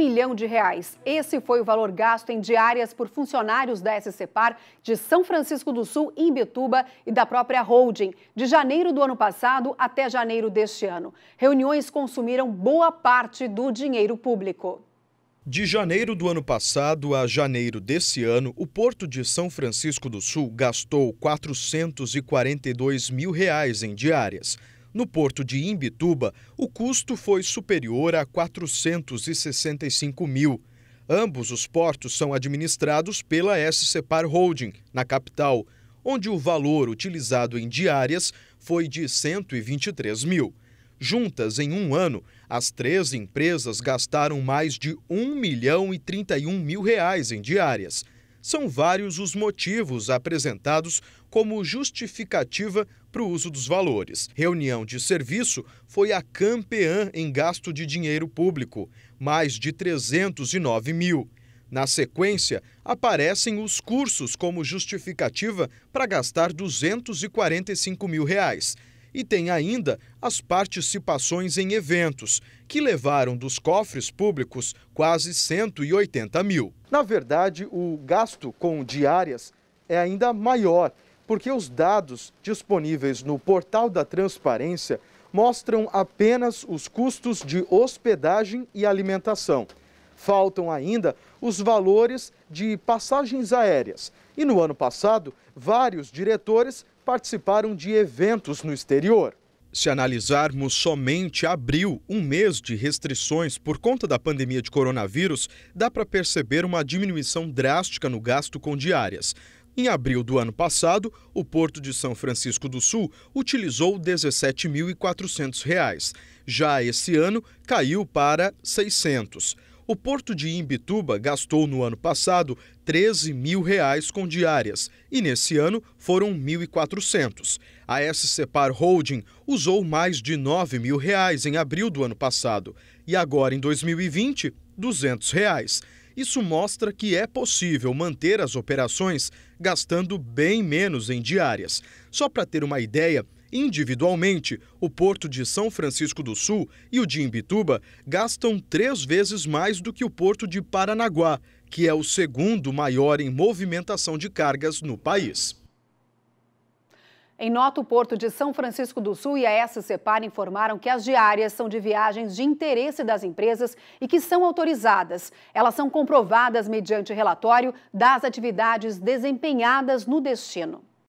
milhão de reais. Esse foi o valor gasto em diárias por funcionários da SCPAR de São Francisco do Sul, em Betuba e da própria holding, de janeiro do ano passado até janeiro deste ano. Reuniões consumiram boa parte do dinheiro público. De janeiro do ano passado a janeiro desse ano, o Porto de São Francisco do Sul gastou 442 mil reais em diárias. No porto de Imbituba, o custo foi superior a 465 mil. Ambos os portos são administrados pela SCPAR Holding, na capital, onde o valor utilizado em diárias foi de 123 mil. Juntas, em um ano, as três empresas gastaram mais de 1 milhão e 31 mil reais em diárias. São vários os motivos apresentados como justificativa para o uso dos valores. Reunião de serviço foi a campeã em gasto de dinheiro público, mais de 309 mil. Na sequência, aparecem os cursos como justificativa para gastar 245 mil reais e tem ainda as participações em eventos, que levaram dos cofres públicos quase 180 mil. Na verdade, o gasto com diárias é ainda maior, porque os dados disponíveis no portal da transparência mostram apenas os custos de hospedagem e alimentação. Faltam ainda os valores de passagens aéreas. E no ano passado, vários diretores participaram de eventos no exterior. Se analisarmos somente abril, um mês de restrições por conta da pandemia de coronavírus, dá para perceber uma diminuição drástica no gasto com diárias. Em abril do ano passado, o Porto de São Francisco do Sul utilizou R$ 17.400. Já esse ano, caiu para R$ 600. O Porto de Imbituba gastou no ano passado 13 mil reais com diárias e nesse ano foram 1.400. A SCPAR Holding usou mais de 9 mil reais em abril do ano passado e agora em 2020, 200 reais. Isso mostra que é possível manter as operações gastando bem menos em diárias. Só para ter uma ideia, Individualmente, o porto de São Francisco do Sul e o de Imbituba gastam três vezes mais do que o porto de Paranaguá, que é o segundo maior em movimentação de cargas no país. Em nota, o Porto de São Francisco do Sul e a SCPAR informaram que as diárias são de viagens de interesse das empresas e que são autorizadas. Elas são comprovadas mediante relatório das atividades desempenhadas no destino.